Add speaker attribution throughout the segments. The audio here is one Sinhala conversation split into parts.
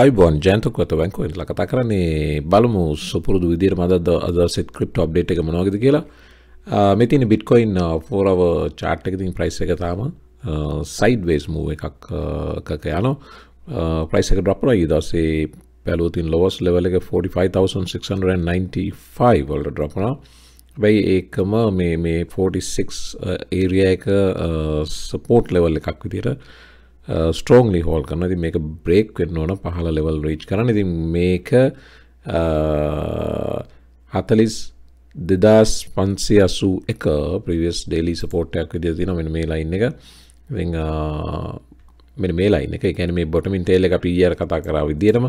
Speaker 1: අයිබෝන් ජන්තකවතවන් කොයිලා කතා කරන්නේ බලමු සුපුරුදු විදිර මද අදසෙත් ක්‍රිප්ට අප්ඩේට් එක මොනවගද කියලා මෙතින බිට්කොයින් ෆෝරව චාට් එකතින් ප්‍රයිස් එක තාම සයිඩ්වේස් මූ එකක් එකක යන ප්‍රයිස් එක ඩ්‍රප්පර දසේ පැලූතින් ලොවස් ලෙවල එක 45,695 වලට ඩ්‍රපනා වැයි ඒකම මේ මේ 46 ඒරිය එක සපෝට් ලෙවල් එකක් විදිට ස්ටෝංලි හෝල් කරන ති මේක බ්‍රේක් වෙන්න ඕන පහල ලෙවල් රීච් කරන ති මේක uh, හතලිස් දෙදස් පන්සි අසු එක ප්‍රවස් ඩෙලි සපෝට්යක් විදිිය තින මෙ මේ ලයින්න එක uh, මෙ මේලායින්න එක එකැන මේ බොටමින් තේල අපි ඉියර කතා කරා විදිරම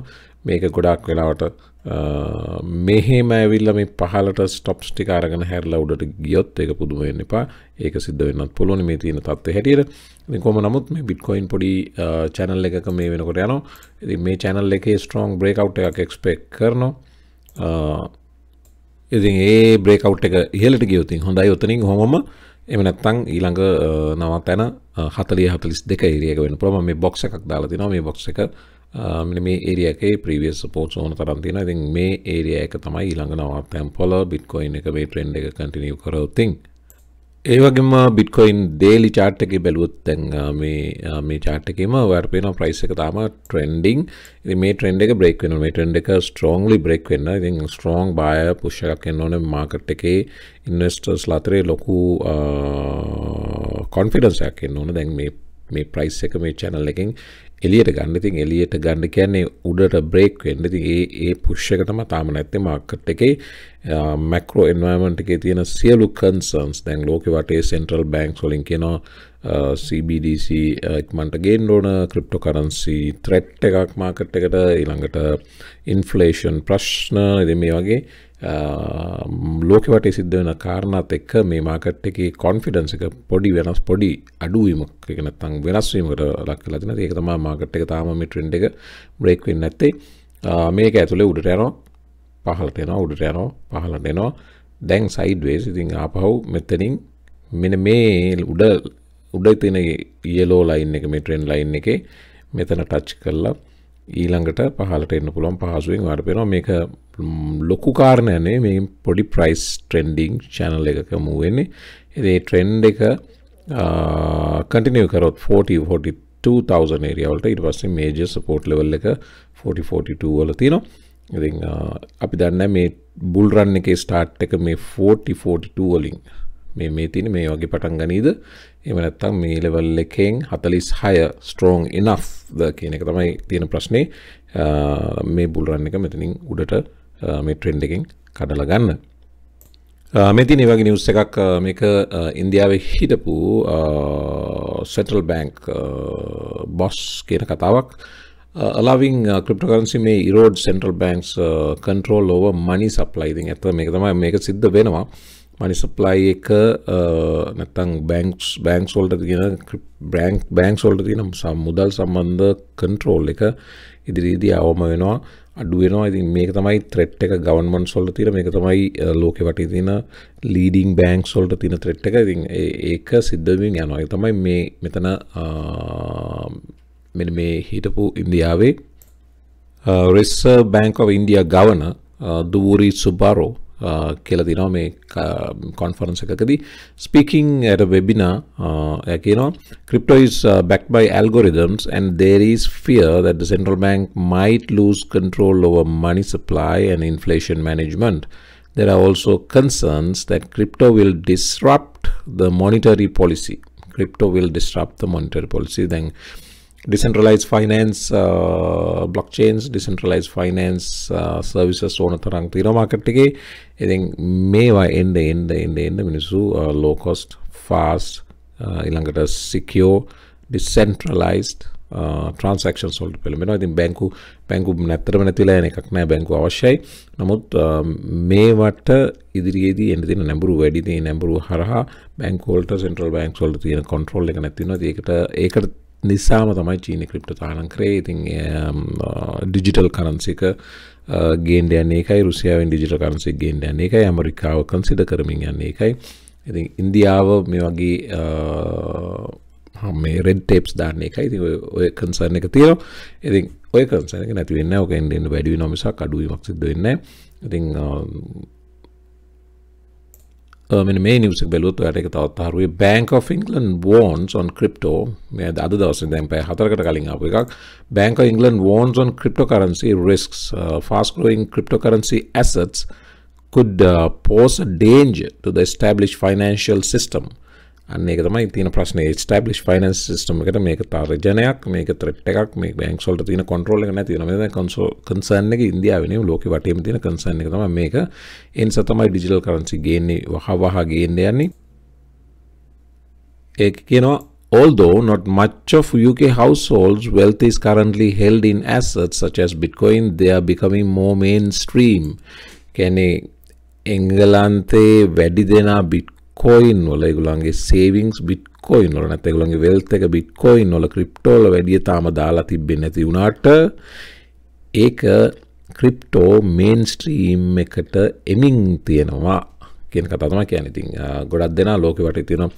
Speaker 1: මේක ගොඩක් වෙලාවට මෙහෙම ඇවිල්ල මේ පහලට ස්ටොප්ස් ටි කාරගෙන හැරලා උඩට ගියොත් එක පුදුම වෙන්න එපා ඒක සිද්ධ වෙන්නත් පුළුවන් මේ තියෙන තත්ත්වය හැටියට ඉතින් කොහොම නමුත් මේ බිට්කොයින් පොඩි channel එකක මේ වෙනකොට යනවා ඉතින් මේ channel එකේ strong breakout එකක් expect කරනවා ඉතින් ඒ breakout එක ඉහළට ගියොත් හොඳයි උතනින් කොහොමම එම නැත්තං ඊළඟ නවත් තැන 40 42 ඒරියක වෙන්න පුළුවන් මේ box එකක් දාලා තිනවා මේ box එක මේ ඒරියකේ ප්‍රීවිය සපෝට් ඕන තරන්තින ඉතින් මේ ඒරිය එක තමයි ඊළඟ නවත්තැම් පොල බිට්කොයින් එක මේ ට්‍රෙන්ඩ් එක කටිනිය කරවතින් ඒවගේම බිට්කොයින් දේලි චාට්ටක බැලුවොත් තැන් මේ චාට්ටකම වර්පයන ප්‍රයිස් එක තම ට්‍රෙන්ඩිං මේ ට්‍රෙන්ඩ එක බ්‍රෙක් වෙන මේ ට්‍රෙන්ඩ එක ස්ට්‍රෝංලි බ්‍රෙක් වෙන්න ඉති ස්ට්‍රෝං බාය පුෂ්කක් එන්න ඕන මාකට් එකේ ඉන්වස්ටර්ස් ලතරේ ලොකු කොන්ෆිඩන්සයක් එන්න ඕන දැන් මේ මේ ප්‍රයිස් එක මේ චැනල් එකින් එලියට ගන්න ඉතින් එලියට ගන්න කියන්නේ උඩට බ්‍රේක් වෙන්න ඉතින් ඒ ඒ පුෂ් එක තමයි තාම නැත්තේ මාකට් එකේ මැක්‍රෝ එන්වයරන්මන්ට් එකේ තියෙන සියලු කන්සර්න්ස් දැන් ලෝකෙ වටේ සෙන්ට්‍රල් බැංක්ස් වලින් කියනවා CBDC ඉක්මනට ගේන්න ඕන ක්‍රිප්ටෝ කරන්සි ත්‍රෙට් එකක් මාකට් එකට ඊළඟට ඉන්ෆ්ලේෂන් ප්‍රශ්න ඉතින් මේ වගේ ලෝකවට සිද්ධ වෙන කාරණත් එක්ක මේ මාකට් එක කොන්ෆිඩන්ස එක පොඩි වෙනස් පොඩි අඩුවීමක් එකන තං වෙනස්වීමට ලක් ලතින ඒක තමා මාකට් එක තාම මිට්‍රෙන්ඩ් එක බ්‍රේක්වෙන්න ඇත්තේ මේක ඇතුළේ උඩට යනවා පහලට එනවා උඩට යනවා පහලට එනවා දැන් සයිඩ්වේස් ඉතින් ආපහු මෙතනින් මෙන මේ උඩ උඩ තියෙන යෙලෝ ලයින් එක මේ ට්‍රෙන්ඩ් ලයින් එකේ මෙතන ටච් කරලා ඊළඟට පහලට එන්න පුළුවන් පහසුවෙන් වාට පෙනවා මේක ලොකු කාරණයනේ මේ පොඩි ප්‍රයිස් ට්‍රෙන්ඩිං චැනල් එකක මූවෙන්නේ එදේ ට්‍රෙන්ඩ් එක කටිනව කරොත් 40 2000 ඒරියවලට ඉට පස්සේ මේජ සපෝට් ලෙවල් එක 4042 වල තියෙනවා ඉති අපි දන්න මේ බුල්රන්න එක ස්ටාර්ට් එක මේ 4042 වලින් මේ මේ තින මේ වගේ පටන් ගනීද එම නැත්තම් මේ ලෙවල් එකෙන් හතලිස් හය ස්ට්‍රෝන් ඉනෆ්ද කියන එක තමයි තියෙන ප්‍රශ්නේ මේ බුල්රන්න එක මෙතනින් උඩට මේ ට්‍රෙන්ඩ් එකෙන් කඩලා ගන්න මෙතින වගේ නිවස් එකක් මේක ඉන්දියාවේ හිටපු සෙටල් බැංක් බොස් කියන කතාවක් allowing uh, cryptocurrency may erode central banks uh, control over money supply ඉතින් ඇත්ත මේක තමයි මේක සිද්ධ වෙනවා මනිස්ප්ලයි එක නැතං බැංක්ස් බැංක් සොල්ට තියෙන බ්‍රෑන්ක් බැංක් සොල්ට තියෙන සම්මුදල් සම්බන්ධ කන්ට්‍රෝල් එක ඉදිරියේදී අවම වෙනවා අඩු වෙනවා ඉතින් මේක තමයි ත්‍රෙට් එක ගවර්න්මන්ට් වලට තියෙන මේක තමයි ලෝකෙ වටේ තියෙන ලීඩින් බැංක්ස් වලට තියෙන ත්‍රෙට් එක ඉතින් ඒක සිද්ධ වෙමින් යනවා ඒක තමයි මේ මෙතන මෙන්න මේ හිටපු ඉන්දියාවේ reserve bank of India governor Duvvuri Subbarao කියලා conference, මේ කොන්ෆරන්ස එකකදී ස්පීකින් at a webinar එයා කියනවා crypto is backed by algorithms and there is fear that the central bank might lose control over money supply and inflation management there are also concerns that crypto will disrupt the monetary policy crypto will disrupt the monetary policy then decentralised finance blockchains decentralised finance services ඕන තරන් තිරමාකට්ටිගේ ඉතින් මේවා එන්ඩ එන්ඩ එන්ඩ එන්න මිනිස්සු ලෝකොස්ට් ෆාස් ඉළඟට සිකෝ ඩිසන්ට්‍රලයිස්ට ට්‍රන්සක්ෂන් සොල්ට පිළිබෙන ඉතින් බැංකු පැංකු නැත්තරම නැතිලා එකක් නෑ බැංකු අවශ්‍යයි නමුත් මේවට ඉදිරියේදී එන්න තින නැඹුරු වැඩිදී නැඹුරු හරහා බැංකෝල්ට සෙන්ට්‍රල් බැංක් සොල්ට තියෙන කොන්ට්‍රෝල් එක නැතිනවා ඒකට ඒකට නිසාම තමයි චීන ක්‍රිප්ට තානන් කරේ ඉතින් ඩිජිටල් කරන්සික ගේන් යන්නේ එකයි රුසියාවෙන් ඩිජිට කරන්සි ගේන් යන්නේ එකයි ඇමරිකාව කන්සිද කරමින් යන්නේ එකයි ඉති ඉන්දියාව මේ වගේ මේ රෙඩ් ටේප්ස් ධාන්නේ එකයි ති ඔය කන්සර්න එක තියෙන ඉති ඔය කන්සනක නැතිවෙන්න ඕක එන්ඩෙන්න්න වැඩි නොමිසක් අඩුවීමක් සිද වෙන්න ඉතිං minu meenimisega veel jutuaega taotleda aru ja Bank of England warns on crypto, tänu tavalisele tempe, hatarga tagalinga abiga. Bank of England warns on cryptocurrency risks uh,, fast growing cryptocurrency assets could uh, pose a danger to the established financial system අන්න එක තමයි තින ප්‍රශ්න ස්ටබ්ලිස් ෆනස් සිටම එකට මේක තාර්ජනයක් මේක ත්‍රට් එකක් මේ බැංක්සොල්ට තින කොන්ට්‍රෝල් එක නැති වෙන කන්සෝ කන්සර්න් එක ඉන්දියාවේ ලෝකෙ වටේම තියෙන කන්සර්න් එක තමයි මේක ඒ නිසා තමයි ඩිජිටල් කරන්සි ගේන්නේ වහ වහ ගේන්න යන්නේ ඒක කියනවා Although not much of UK households' wealth is currently held in assets such as Bitcoin, they are becoming more mainstream. කියන්නේ එංගලන්තේ වැඩි දෙනා බිට් බිට්කොයින් වල ඒගොල්ලන්ගේ සේවිංස් බිට්කොයින් වල නැත්නම් ඒගොල්ලන්ගේ වෙල්ත් එක බිට්කොයින් වල ක්‍රිප්ටෝ වල වැඩිය තාම දාලා තිබෙන්නේ නැති වුණාට ඒක ක්‍රිප්ටෝ මේන් ස්ට්‍රීම් එකට එමින් තියෙනවා කියන කතාව තමයි කියන්නේ. ඉතින් ගොඩක් දෙනා ලෝකෙ වටේ තියෙන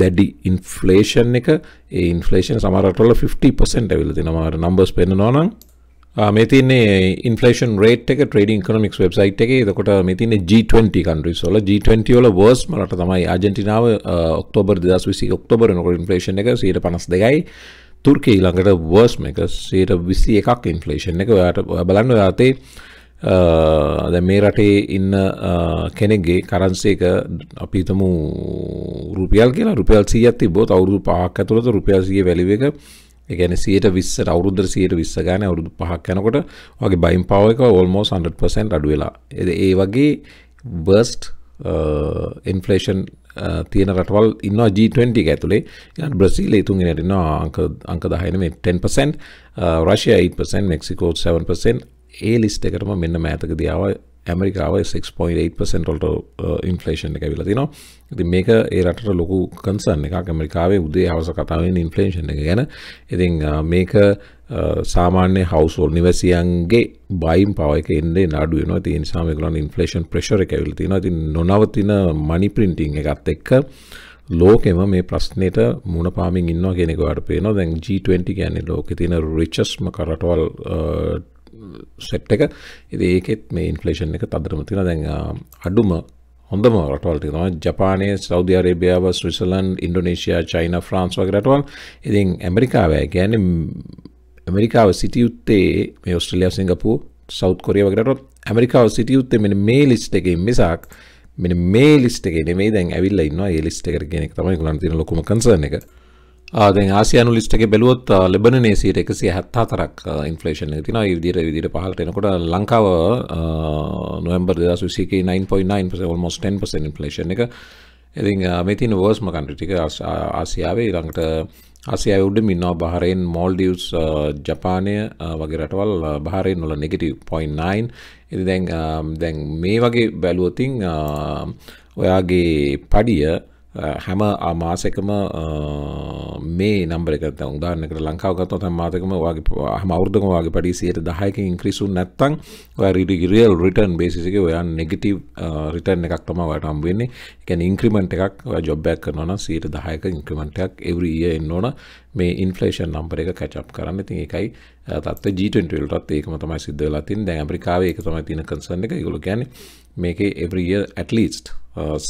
Speaker 1: දැඩි ඉන්ෆ්ලේෂන් එක ඒ ඉන්ෆ්ලේෂන් සමහර රටවල 50% ඇවිල්ලා තියෙනවා. නම්බර්ස් පෙන්නනවා නම් මෙතින්නේ ඉන්ෆලේෂන් රේට් එක ට්‍රේඩ කනමික්ස් වෙබ්සයිට් එක දකොට මෙතින G20 කන්ඩ්‍රි සොල G20 ල වර්ස් මලට තමයි ආජෙන්ටිනාව ඔක්තෝබර් දස් විසි ඔක්තෝබර නොකට ඉන්ෆලේෂන් එක සීට පනස් දෙකයි තුර්කෙ ඊළඟට වර්ස් එක සීට විසි එකක් ඉන්ෆලේෂන් එක ඔයාට බලන්න ඔයාතේ ද මේ රටේ ඉන්න කෙනෙක්ගේ කරන්සේක අපිතමු රුපියල් කියලා රුපියල් සීයත් තිබෝ අවුරු පාක් ඇතුළත රුපියල් සිය වැලිව එක එකන සියට විස්සට අවුරුද්දර සියට විස්ස ගෑන අවුරුදු පහක් යනකොට වගේ බයිම් පවක ඔල්මෝ 100% අඩු වෙලා එද ඒ වගේ බර්ස්ට් ඉන්ෆලේෂන් තියෙන රටවල් ඉන්න G20 ඇතුළේ යන් බ්‍රසිීල තුන් නටන අංක දහයන මේ 10% රශය 8% මෙක්සිකෝ 7% ඒ ලිස්ට එකටම මෙන්න මෑතක දියාව ඇමරිකාව 6.8% ොල්ට ඉන්ෆලේෂන් එක විලතිනවා ඉති මේක ඒ රට ලොකු කන්සර්න් එකක් ඇමරිකාවේ උදේ හවස කතාවෙන් ඉන්ෆලේෂන් එක ගැන ඉතින් මේක සාමාන්‍ය හවසෝල් නිවැසියන්ගේ බයිම් පවක එන්නේ නඩුවන තින් සාමකලන් ඉන්ෆලේෂන් ප්‍රශර ඇවිල තින ති නොනවතින මනි පින්ටිං එකත් එක්ක ලෝකෙම මේ ප්‍රශ්නයට මුණපාමින් ඉන්න කෙනෙකවට පේනවා දැන් G20 ගැන ලෝක තින රිචස්ම කරටවල් සෙට් එක ඉති ඒකෙත් මේ ඉන්ෆලේෂන් එක තදරම තින දැන් අඩුම හොඳම රටවල් තියෙනවා ජපානය සෞදි අරේබියාව ස්විසලන් ඉන්ඩොනේෂයා චයින ෆ්‍රන්ස් වගේ රටවල් ඉතින් ඇමරිකාවය ගැන ඇමරිකාව සිටියුත්තේ මේ ඔස්ට්‍රලිය සිංගපූ සෞද් කොරිය වගේටත් ඇමරිකාව සිටියුත්තේ මෙ මේ ලිස්ට එක මිසාක් මෙ මේ ලිස්ට එක නෙමේ දැන් ඇවිල්ල ඉන්න ඒ ලිස්ට එකර ගෙනෙක් තමයි ගලන් තින ලොකම කන්සන එක දැන් ආසියානු ලිස්ට් එකේ බැලුවොත් ලෙබනනේ 174ක් ඉන්ෆ්ලේෂන් එක තියෙනවා. ඒ විදිහට විදිහට පහළට එනකොට ලංකාව නොවැම්බර් 2021 9.9% almost 10% ඉන්ෆ්ලේෂන් එක. ඉතින් මේ තියෙන වර්ස්ම කන්ට්‍රි ටික ආසියාවේ ඊළඟට ආසියාවේ උඩම ඉන්නවා බහරේන් මෝල්ඩිව්ස් ජපානය වගේ රටවල් බහරේන් වල නෙගටිව් 0.9 ඉතින් දැන් දැන් මේ වගේ බැලුවොතින් ඔයාගේ පඩිය හැම ආමාසකම මේ නම්බරකත උදාරනකට ලංකාවගත් තන් මාතකම වගේ හම අවුදම වගේ පඩි සියට දහයක ඉංක්‍රිසුන් නැත්තං රිඩිගිරියල් රිටන් බේසික ඔයා නෙගටව රිටන් එකක් තම වටම් වෙන්නේ එකැන ඉංක්‍රමෙන්ට් එකක් ජොබ්බැක් කරනවන සීට දහයක ඉංක්‍රමෙන්ටයක් එවරිය එන්න ඕන මේ ඉන්ෆලේෂන් නම්බර එක කැචප් කරන්න ඉතින් එකයි තත් ජීටල්ටත් ඒකම තමයි සිද්ධවෙලා තින් දැ ඇපරිකාවේ එක තමයි තින කන්සන්න එක ගොලු ගැන මේක එවරිය ඇටලිස්ට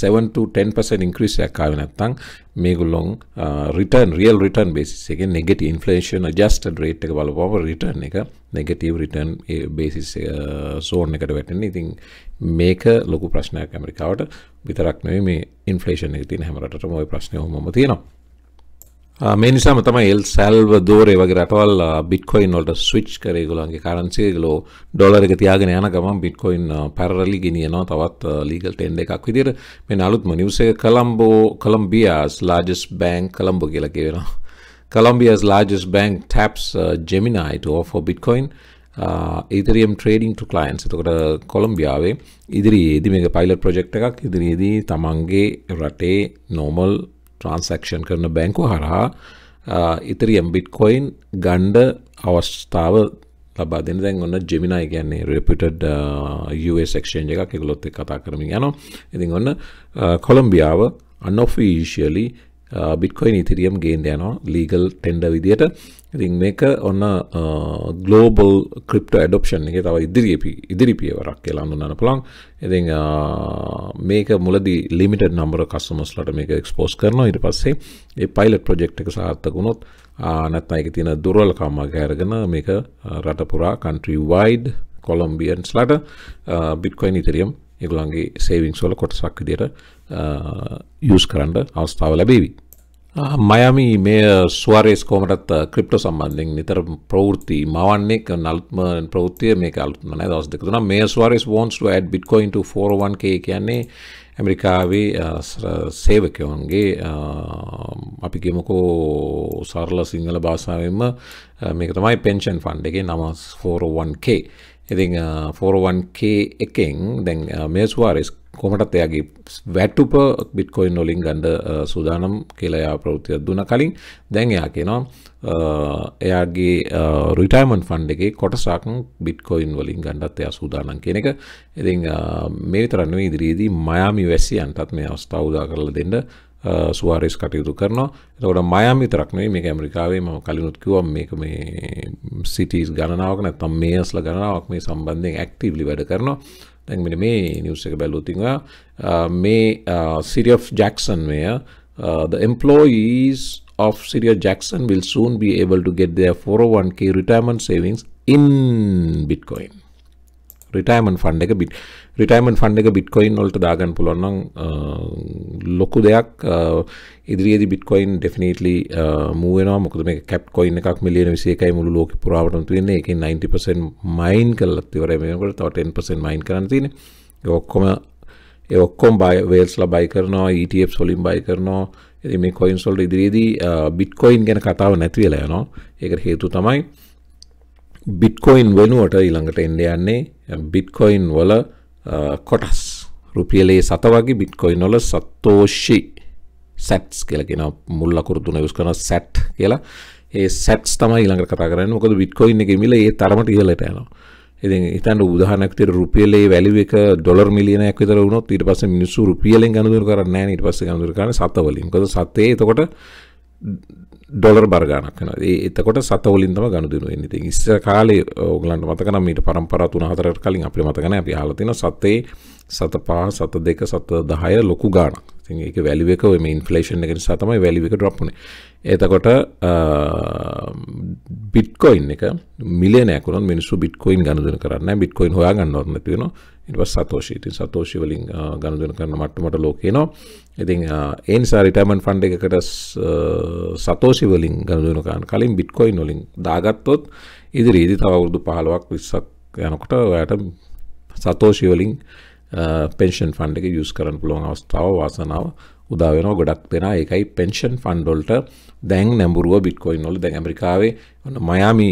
Speaker 1: සෙවන් to 10% ඉන්ක්‍රීස්යක් ආවේ නැත්නම් මේගොල්ලොන් රිටර්න් රියල් රිටර්න් බේසිස් එකෙන් නෙගටිව් ඉන්ෆ්ලේෂන් ඇඩ්ජස්ටඩ් රේට් එක බලපුවම රිටර්න් එක නෙගටිව් රිටර්න් බේසිස් සෝන් එකට වැටෙන්නේ. ඉතින් මේක ලොකු ප්‍රශ්නයක් ඇමරිකාවට විතරක් නෙවෙයි මේ ඉන්ෆ්ලේෂන් එක තියෙන හැම රටටම ওই ප්‍රශ්නේ ඔහොමම තියෙනවා. මේ නිසාම තමයි එල් සැල්වදෝරේ වගේ රටවල් බිට්කොයින් වලට ස්විච් කරේ ඒගොල්ලන්ගේ කරන්සි ඒගොල්ලෝ ඩොලර් එක තියාගෙන යන ගමන් බිට්කොයින් පැරලි ගෙනියනවා තවත් ලීගල් ටෙන්ඩර් එකක් විදියට මේ අලුත්ම නිවුස් එක කොලම්බෝ කොලම්බියාස් largest bank කොලම්බෝ කියලා කියනවා Colombia's largest bank taps uh, Gemini to offer Bitcoin uh, Ethereum trading to clients. එතකොට කොලම්බියාවේ ඉදිරියේදී මේක පයිලට් ප්‍රොජෙක්ට් එකක් ඉදිරියේදී තමන්ගේ රටේ normal ට්‍රන්සක්ෂන් කරන බැංකු හරහා ඉතිරියම් බිට්කොයින් ගණ්ඩ අවස්ථාව ලබා දෙන දැන් ඔන්න ජෙමිනා කියන්නේ රෙපිටඩ් ක්ෂන් එකක් එකගොත් කතා කරමින් යනවා ඉතින් ඔන්න කොළම්බියාව අන්නොෆිශලි බිට්කොයින් ඉතිරියම් ගේන් යනවා ලීගල් ටෙන්ඩ විදියට ඉතින් මේක ඔන්න ගලෝබල් ක්‍රිප්ට ඩොප්ෂන් එක තව ඉදිරිපි ඉදිරිපියවරක් කියලා අඳුන්නන්න පුළන් ඉති මේක මුලද ලිමිට නම්බර කස්සමස්ලට මේක එක්ස්පෝස් කරන ඉට පස්සේ ඒ පයිලට් ප්‍රජෙක්් එක සාර්ථකුණොත් නැත්ත එක තියෙන දුරල් කාමක් හැරගෙන මේක රටපුරා කන්ට්‍රී වයිඩ් කොලම්බියන්ස් ලට බිට්කොයි ඉතිරියම් එකගුලන්ගේ සේවිංස්වල කොටසක් විදියට යස් කරන්න අවස්ථාව ලැබේවී මයමි මේ ස්වාරේස් කෝමටත් ක්‍රිප්ට සම්බන්ධෙන් නිතර ප්‍රවෘති මවන්නේ නල්ම ප්‍රෘතිය මේ කල්න දස් දෙකතුන මේ ස්වාරස් ෝන්ස් ඇඩ් බිට්කොයින්ට 41කේ කියන්නේ ඇමරිකාවේ සේවකයවන්ගේ අපි ගෙමකෝ සරල සිංහල භාසාාවෙන්ම මේක තමයි පෙන්ෂන් ෆන්ඩ් එක නම 41කේ ඉතිං 41කේ එකෙන් දැන් මේස්වාරෙස් කොමටත් එයාගේ වැටුප බිට්කොයින් නොලින් ගන්ඩ සූදානම් කියලයා ප්‍රෘතියක් දුන කලින් දැන් එයා කියනවා එයාගේ රිටයිමන් ෆන්ඩ එක කොටසාක් බිට්කොයින් වලින් ගණඩත් එයා සූදානම් කියන එක ඉති මේතරන්න ඉදිරියේදී මයාමි වැස්සි අන්ටත් මේ අවස්ථාවදා කරල දෙන්න සුවාරෙස් කටයුතු කරනවා එතකොට මයම් තරක්නේ මේ ඇමරිකාවේ ම කලිනුත් කිව මේක මේ සිටිස් ගණනාවක් නැත්තම් මේස්ල ගණනාවක් මේ සම්බන්ධයෙන් ඇක්ටීවලි වැඩ කරනවා දැන් මෙ මේ නිවස එක බැලූතිං මේ සිරිය ජක්සන් මෙය the employees of of Jackson will soon be able to get their 401k retirement savings in Bitcoin. fund. Like එක bit. රිටයිමන් ෆන්ඩ එක බිට්කොයින් ඔොල්ට දාගන්න පුළොන්නම් ලොකු දෙයක් ඉදිරියේදි බිට්කොයින් ඩෙෆිනේටලි මුවනවා මොකද මේ කැප්කොයින් එකක් මිලියන විසේ එකයි මුළු ලෝක පුරාවටතු වෙන්නේ එක 90% මයින් කල්ලත්තිවර මේකට තව10% මයින් කරන්න තින ඔක්කොම ඔක්කොම් බයි වේල්ස් ලබයි කරනවා ETF සොලින් බයි කරනවා මේ කොයින් සොල්ට ඉදිරියේදී බිට්කොයින් ගැන කතාව නැතිවෙලා යනවා ඒක හේතු තමයි බිට්කොයින් වෙනුවට ඊළඟට එන්න යන්නේ බිට්කොයින් වල Uh, කොටස් රුපියලේ සත වගේ බිට්කොයි නොල සත්තෝෂි සැට්ස් කියලගෙන මුල්ලකුරු තුන යුස් කන සැට් කියලා ඒ සැට්ස් තමයි ඊළඟ කතා කරන්න මොකද බිට්කොයින් එක මිල ඒ තරමට ඉහලට යනවා ඉතින් හිතන්න උදාහරණයක් විදිහට රුපියලේ වැලියු එක ඩොලර් මිලියනයක් විතර වුණොත් ඊට පස්සේ මිනිස්සු රුපියලෙන් ගනුදෙනු කරන්නේ නැහැ ඊට පස්සේ ගනුදෙනු කරන්නේ සත වලින් මොකද සතේ එතකොට ඩොලර් බර්ගානක් වෙන එතකොට සතවලින්ම ගණුදනු ඉති ඉස්සර කාලේ ඔගලන්ට මතකන මීට පරම්පර තුන හතර කලින් අපි මතකන අපි හලතින සතේ සත පහ සත දෙක සත දහය ලොකු ගානක් ඒක වැලිවක මේ ඉන්ෆලේෂන් එක නිසා තමයි වැලිවක ඩ්‍රොප්ුනේ එතකොට බිට්කොයින් එක මිලියනයක් වුණොත් මිනිස්සු බිට්කොයින් ගනුදෙනු කරන්නේ නැහැ බිට්කොයින් හොයා ගන්නවත් නැති වෙනවා ඉටවස් සතෝෂීට සතෝෂි වලින් ගණදුන කරන මට්ටමට ලෝකනවා ඉතින් ඒන් සාරිටමන් ෆන්ඩ එකකට සතෝෂි වලින් ගණදුනකාන් කලින් බිට්කොයි නොලින් දාගත්තොත් ඉදිරි ඉදි තවුරුදු පහලුවක් විස්සක් යනකොට ඔයට සතෝෂි වලින් පෙන්ෂන් ෆන්ඩ එක යස් කරන පුළුවන් අවස්ථාව වාසනාව උදාවෙන ගොඩක් පෙන එකයි පෙන්ෂන් ෆන්ඩොල්ට දැන් නැඹුරුව බිට්කොයින් නොල දැ ඇමරිකාවේ ඔන්න මයාමි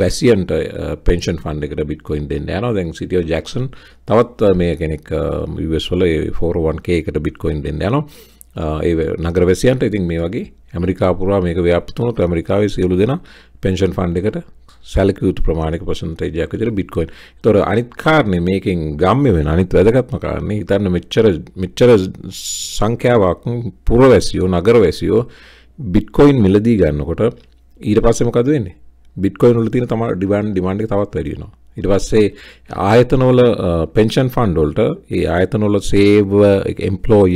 Speaker 1: වැසියන්ට පෙන්ෂන් ෆන්ඩ එකට බිට්කොයින් දෙන්න යන දැන් සිටියෝ ජක්සන් තවත් මේ කෙනෙක් වස්වල ෆෝරුවන්ගේ oh එකට බිට්කොයින් දෙන්න යන ඒ නගරවැසියන්ට ඉතින් මේ වගේ ඇමරිකාපුරා මේක ව්‍යපතුනොත් ඇමරිකාවේ සියලු දෙෙන පෙන්ෂන් ෆන්ඩ එකට සැලකයුතු ප්‍රමාණක පසන්තජයක් විතර බිට්කොයින්. ඒතොර අනිත් කාරණේ මේකෙන් ගම්ම්‍ය වෙන අනිත් වැදගත්ම කාරණේ හිතන්න මෙච්චර මෙච්චර සංඛ්‍යාවක් පුරවැසියෝ නගරවැසියෝ බිට්කොයින් මිලදී ගන්නකොට ඊට පස්සේ මොකද වෙන්නේ? බිට්කොයින් වල තියෙන තමයි ඩිමාන්ඩ් ඩිමාන්ඩ් එක තවත් වැඩි වෙනවා. ඉට පස්සේ ආයතනෝල පෙන්ෂන් ෆන්ඩෝල්ට ඒ ආයතනොල සේව එම්පලෝය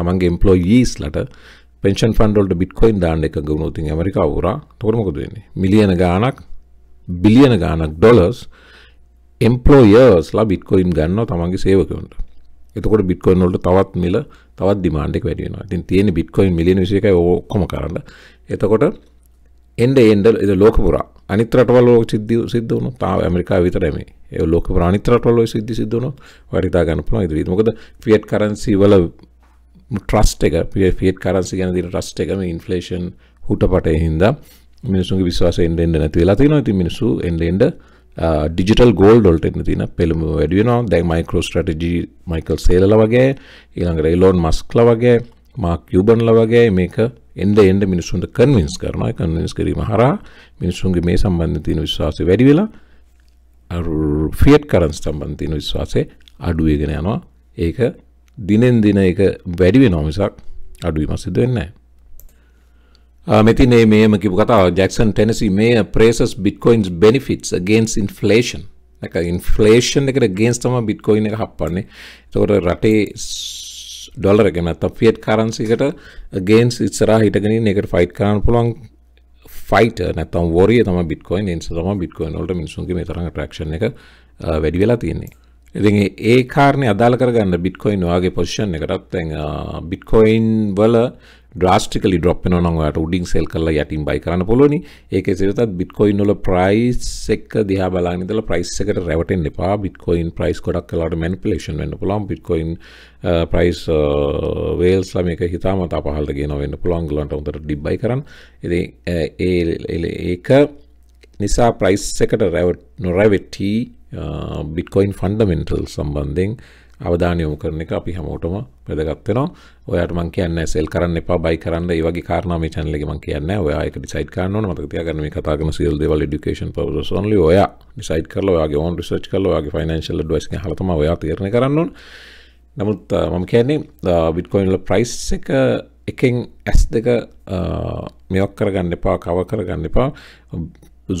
Speaker 1: තමන්ගේ එම්පලෝයීස් ලට පෙන්ෂන් ෆන්ඩෝල්ට බිට්කොයින් දාන්න එක ගුණුතින් ඇමරිකා වරා තොරමකොද වෙන්නේ මිලියන ගානක් බිලියන ගානක් ඩොලර්ස් එම්පලෝයර්ස්ලා බිට්කොයින් ගන්න තමන්ගේ සේවකවන්ට එතකොට බිට්කොයින් වලට තවත් මිල තවත් ඩිමාන්ඩ් එක වැඩි වෙනවා. ඉතින් තියෙන බිට්කොයින් මිලියන 21යි ඔක්කොම කරන්න. එතකොට එන්න එන්න ඒ ලෝක පුරා අනිත් රටවල ඔය සිද්ධ සිද්ධ වුණොත් ආ ඇමරිකාව විතරයි මේ. ඒ ලෝක පුරා අනිත් රටවල ඔය සිද්ධ සිද්ධ වුණොත් ඔයාලා හිතා ගන්න පුළුවන් ඉදිරියට. මොකද ෆියට් කරන්සි වල ට්‍රස්ට් එක ෆියට් කරන්සි ගැන දින ට්‍රස්ට් එක මේ ඉන්ෆ්ලේෂන් හුටපටේ හින්දා මිනිසුන්ගේ විශ්වාස එන්න එන්න නැති වෙලා තියෙනවා. ඉතින් මිනිස්සු එන්න එන්න ඩිජිටල් ගෝල් වලට එන්න තියෙන පෙළඹ වැඩි වෙනවා. දැන් මයික්‍රෝ ස්ට්‍රැටජි මයිකල් සේලලා වගේ ඊළඟට ඉලෝන් මස්ක්ලා වගේ මාක් කියුබන්ලා වගේ මේක එන්ඩ එන්ඩ මිනිසුන්ට කන්වින්ස් කරනවා කන්වින්ස් කිරීම හරහා මිනිසුන්ගේ මේ සම්බන්ධ තියෙන විශ්වාසය වැඩි වෙලා ෆියට් කරන්ස් සම්බන්ධ තියෙන විශ්වාසය අඩු වෙගෙන යනවා ඒක දිනෙන් දින ඒක වැඩි වෙනවා මිසක් අඩු වීමක් සිදු වෙන්නේ නැහැ Uh, මෙතින් ඒ මේම කිපු කතාව ජැක්සන් ටෙනසි මේ praises Bitcoin's benefits gains inflation එක ඉන්ෆලේෂන් එකට ගේන්ස් තම බිට්කොයින් එක හප්පන්නේ තකොට රටේ ඩොලර එක නැත්තම් ෆියට් කරන්සිකට ගේන්ස් ඉස්සරහා හිටගෙන එකට ෆයිට් කරන්න පුළුවන් ෆයිටර් නැත්තම් වොරිය තමයි බිට්කොයින් ඒ නිසා තමයි බිට්කොයින් වලට මිනිසුන්ගේ මේ තරම් ඇට්‍රැක්ෂන් එක uh, වැඩි වෙලා තියෙන්නේ ඉතින් ඒ කාරණේ අදාළ කරගන්න බිට්කොයින් වාගේ පොසිෂන් එකටත් දැන් බිට්කොයින් uh, වල ්‍රස්ටිකලි ඩොප් න නොට උඩින් සෙල් කල යටින් බයි කරන්න පොලොනි ඒක සිරතත් බිට්කොයින් නොල ප්‍රයිස් එක් දිහා බලානිදල ප්‍රයිස්සකට රැවටෙන් එපා බිට්කොයින් ප්‍රයිස් කොඩක් කලාට මැනිපලේෂන් වන්න පුළොන් බිට්කොයින් ප්‍රයිස් වේල්ස් මේක හිතාමත පහල්ට ගෙනවෙන්න පුළොන්ගලන්ට උතට ඩිබ්බයි කරන්න එති ඒක නිසා ප්‍රයිස් එකට රැවට් නොරැවෙට්ටී බිට්කොයින් ෆන්ඩමෙන්ටල් සම්බන්ධෙන් අවධානයෝමු කරන එක අපි හැමෝටම වැදගත්වෙනවා ඔයාට මං කියන්න සෙල් කරන්න එපා බයි කරන්න ඒවගේ කාරණම චන්ලෙ මං කියන්න ඔයායක ඩිසයිට් කරන්න මතතියාගන කතාගන සිල් දෙවල් ඩිකේන් පවසොන්ලි ඔයා ඩිසයිට් කරල ඔයාගේ ඔන් රිසච් කල ඔයාගේ ෆනන්ශල් ඩස් හතම ඔයා තේරණ කරන්න නමුත් මම කියන්නේ බිට්කොයින්ල ප්‍රයිස් එක එකෙන් ඇස් දෙක මෙයක් කරගන්න එපා කව කරගන්න එපා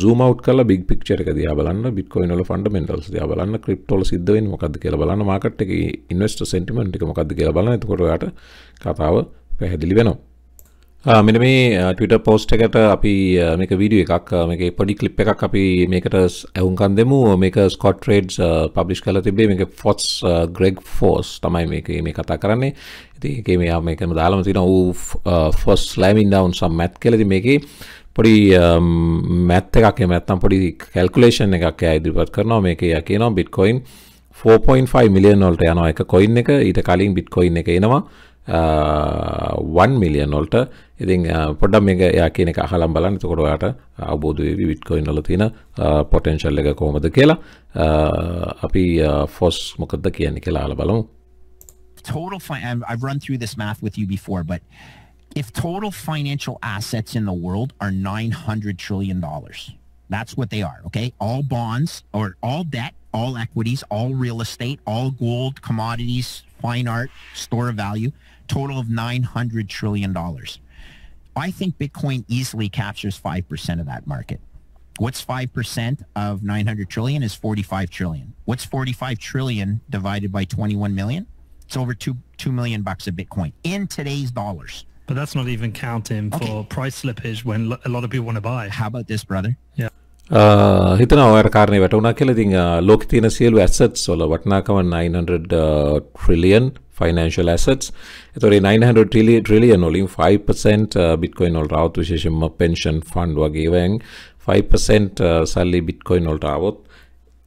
Speaker 1: සූමව් කල බික් පික්චර එක දිය බලන්න බික්කොයි නොල ෆන්ඩමෙන්ටල් දිය බලන්න ක්‍රිප්ටෝල සිද්ධවෙන් මොකද කියල බලන්න මාකට් එක ඉන්වස්ට සෙන්ටිමෙන්ට් එක මොකද කියල බලන්න එතකොට යට කතාව පැහැදිලි වෙනවා මෙන මේ ටවිට පෝස්ට් එකට අපි මේක වීඩිය එකක් මේ පොඩි කලිප් එකක් අපි මේකට ඇවුන්කන් දෙමු මේක ස්කොට් රේඩ්ස් පබ්ලිෂ් කල තිබේ මේක ෆොස් ග්‍රෙග් ෆෝස් තමයි මේක මේ කතා කරන්නේ ඉතිඒ මේ මේකම දාලම තින වූ ෆොස් ලෑමින් ඩවන් සම්මැත් කලති මේකේ පොඩි මැත් එකක් මැත්තම් පොඩි කැල්කුලේෂන් එකක් ඉදිරිපත් කරනවා මේක කියනවා බිට්කොයින් 4.5 මිලියන් වලට යනවා එක කොයින් එක ඊට කලින් බිට්කොයින් එක එනවා Uh, 1 million ಒನ್ ಮಿಲಿಯನ್ ಒಲ್ಟ ಇದೀಗ ಪೊಡ್ಡಮ್ಮಿಗೆ ಯಾಕೀನಕ್ಕೆ ಅಹಲಂಬಲ ಅಂತ ಕೊಡುವ ಆಟ ಆಗ್ಬೋದು ಇವಿ ಬಿಟ್ ಕಾಯಿನ್ ಅಲ್ಲತಿನ ಪೊಟೆನ್ಷಿಯಲ್ಗೆ ಕೋಮದ ಕೇಲ ಅಪಿ ಫೋಸ್ ಮುಖದ ಕಿಯನ್ ಕೇಲ ಅಲಬಲವು Total fi- I've, I've run through this math with you before, but if total financial assets in the world are 900 trillion dollars, that's what they are, okay? All bonds or all debt, all equities, all real estate, all gold, commodities, fine art, store of value – total of $900 trillion. I think Bitcoin easily captures 5% of that market. What's 5% of 900 trillion is 45 trillion. What's 45 trillion divided by 21 million? It's over 2 2 million bucks of Bitcoin in today's dollars. But that's not even counting for price slippage when a lot of people want to buy. How about this, brother? Yeah. Uh, හිතන ඔයට කාරණය වැටවුණා කියලා ඉතින් uh, ලෝකේ තියෙන සියලු ඇසට්ස් වල වටිනාකම 900 ට්‍රිලියන් uh, ෆනන්ශල් ඇසටස් එතොරේ 900 ටිලිය ට්‍රිලියන් ඔලින් 5% බිට්කොයින් ඔල්ට අවත් විශේෂම පෙන්ෂන් ෆන්ඩ් වගේවයන් 5% සල්ලි බිට්කොයින් ඔල්ට අවත්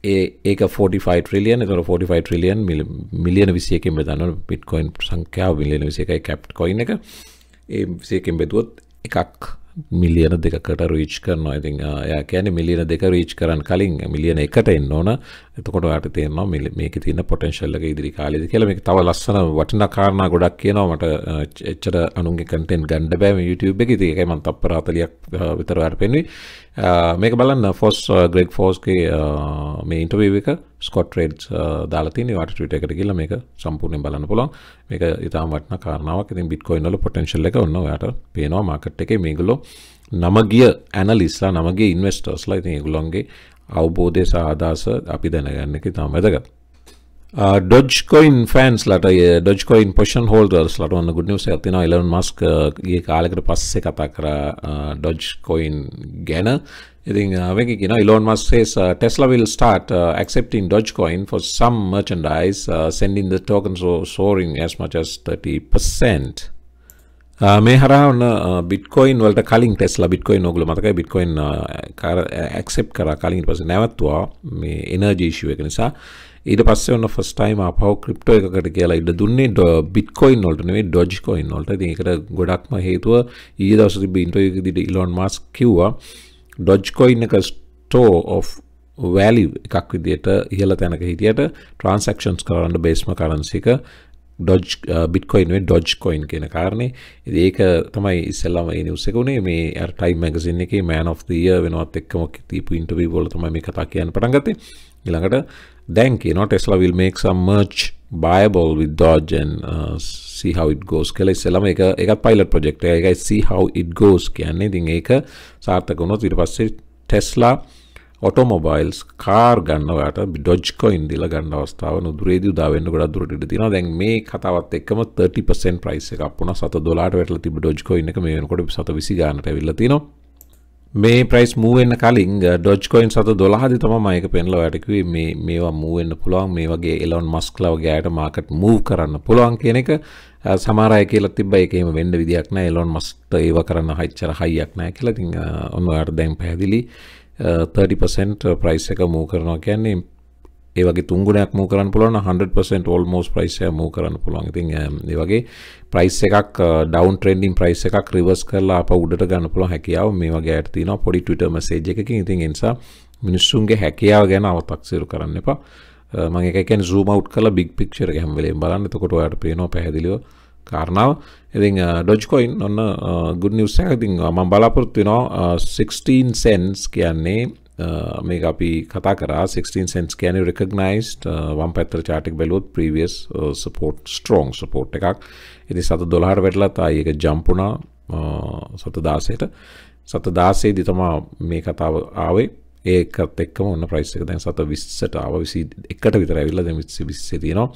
Speaker 1: ඒක 45 ට්‍රිලියන් තොර 45 ට්‍රිලියන් මිලියන විසියකින් බෙදන්න බිට්කොයින් සංඛ්‍යාව මිලියන විසි එකයි කැප්ට් කොයින් එක ඒ විසියකින් බෙදුවොත් එකක් මිලියන දෙකට රීච් කරනවා ඉතින් ය කියන මිලියන දෙක රීච් කරන් කලින් මිලියන එකට එන්න ඕන එතකොට අට තේනවා මිල මේක තියන්න පොටන්ශල්ලක ඉදිරි කාලෙද කියල මේ තව ලස්සන වටින කාරණ ගොඩක් කියනවා මට එච්චර අනුගේ කටෙන් ගණඩ බෑම YouTube එක තිකමන් තප්පරාතලයක් විතරවට පෙන්වී Uh, මේක බලන්න ෆොස් ග්‍රෙක් ෆෝස්ගේ මේ ඉන්ටවීවක ස්කොට් රේඩ් දාලතින වට ටට එකට කියල මේක සම්පූර්ණය බලන්න පුළොන් මේක ඉතාම වටන කාරනාවක් ඉතින් බිට්කොයින්නල පොටන්ශල් එක ඔන්න යට පේනවා මාකට් එක මේගලො නමගිය ඇනලිස්ලා නමගේ ඉන්වස්ටර්ස්ලා ඉතින් ගුලොන්ගේ අවබෝධය සාදාස අපි දැනගන්න එක තාම වැදගත් ඩොජ් කොයින් ෆෑන්ස් ලට ඩොජ් කොයින් පොෂන් හෝල්ඩර්ස් ලට ඔන්න ගුඩ නිවස ඇතින එලන් මස්කගේ කාලෙකට පස්සේ කතා කර ඩොජ් කොයින් ගැන ඉතින් වෙකි කියන Elon Musk's Tesla will start uh, accepting dogecoin for some merchandise uh, sending the token so soaring as much as 30% uh, මේ හරා ඔන්න බිට්කොයින් uh, වලට කලින් ටෙස්ලා බිට්කොයින් ඔගොල්ලෝ මතකයි බිට්කොයින් uh, ඇක්සෙප්ට් කරා කලින් ඊට පස්සේ නැවතුවා මේ එනර්ජි ඉෂුව එක නිසා ඊට පස්සේ ඔන්න ෆස්ට් ටයිම් ආපහු ක්‍රිප්ටෝ එකකට කියලා ඉඩ දුන්නේ බිට්කොයින් වලට නෙවෙයි ඩොජ් කොයින් වලට. ඉතින් ඒකට ගොඩක්ම හේතුව ඊයේ දවසේ තිබ්බ ඉන්ටර්වියු එකේදී ඉලොන් මස්ක් කිව්වා ඩොජ් කොයින් එක ස්ටෝ ඔෆ් වැලි එකක් විදියට ඉහළ තැනක හිටියට ට්‍රන්සක්ෂන්ස් කරන්න බේස්ම කරන්සික ඩොජ් බිට්කොයින්ේ ඩොජ් කොයින් කියන කාරණේ ඒක තමයි ඉස්සල්ලම නිවසකුණේ මේ අටයි මැගසින් එක මෑන් of දිය වෙනවත් එක්කම තිීපු ඉන්ටවී බොල තමයි මේ කතා කියන්න පටන්ගතේ ඉළඟට Then you know, Tesla will make some merge buyable with Dodge and uh, see how it goes කියලා ඉස්සෙල්ලාම ඒක ඒකත් පයිලට් ප්‍රොජෙක්ට් එකයි. ඒකයි see how it goes කියන්නේ. ඉතින් ඒක සාර්ථක වුණොත් ඊට පස්සේ Tesla ඔටෝමොබයිල්ස් කාර් ගන්න ඔයාට ඩොජ් කොයින් දීලා ගන්න අවස්ථාව නුදුරේදී උදා වෙන්න ගොඩක් දුරට ඉඩ තියෙනවා. දැන් මේ කතාවත් එක්කම 30% price එකක් වුණා. 7 ඩොලාරට වැටලා තිබ්බ ඩොජ් කොයින් එක මේ වෙනකොට 720 ගානට ඇවිල්ලා තියෙනවා. මේ ප්‍රයිස් මූවෙන්න කලින් ඩොජ්කොයින් uh, සත දොලාහදි තම මයක පෙන්ල වැඩකිවේ මේ මේවා මූවෙන්න පුළුවන් මේ වගේ එලොන් මස්ක්ලවගේ අයට මාකට් මූ කරන්න පුළුවන් කියන එක uh, සමාරය කියල තිබ එකම වෙන්ඩ විදික්න එලොන් මස්ට ඒව කරන්න හච්චර හයියක් නෑ කියලති uh, ඔන්න අර්දැන් පැදිලි 30% ප්‍රයිස් එක මූ කරනවා කියන්නේ ඒවගේ තුන්ගුණයක් මූ කරන්න පුළුවන් 100% almost price එක මූ කරන්න පුළුවන්. ඉතින් ඒ වගේ price එකක් down trending price එකක් reverse කරලා අප උඩට ගන්න පුළුවන් හැකියාව මේ වගේ අයට තියෙනවා පොඩි Twitter message එකකින්. ඉතින් ඒ නිසා මිනිස්සුන්ගේ හැකියාව ගැන අවතක්සේරු කරන්න එපා. මම ඒක කියන්නේ zoom out කරලා big picture එක හැම වෙලේම බලන්න. එතකොට ඔයාලට පේනවා පැහැදිලිව කාරණාව ඉතින් ඩොජ්කොයින් ඔන්න ගුඩ් නිවස් එකක් ඉතින් මම බලාපොරොත්තු වෙනවා 16 cents කියන්නේ Uh, මේක අපි කතා කරා 16 cents කියන්නේ recognized uh, වම් පැත්තට chart එක බැලුවොත් previous uh, support strong support එකක්. ඉතින් සත 12ට වැටලා තායි ඒක jump වුණා uh, සත 16ට. සත 16 දී තමයි මේ කතාව ආවේ. ඒකත් එක්කම ඔන්න ප්‍රයිස් එක දැන් සත 20ට ආවා 21ට විතර ඇවිල්ලා දැන් 20 තියෙනවා.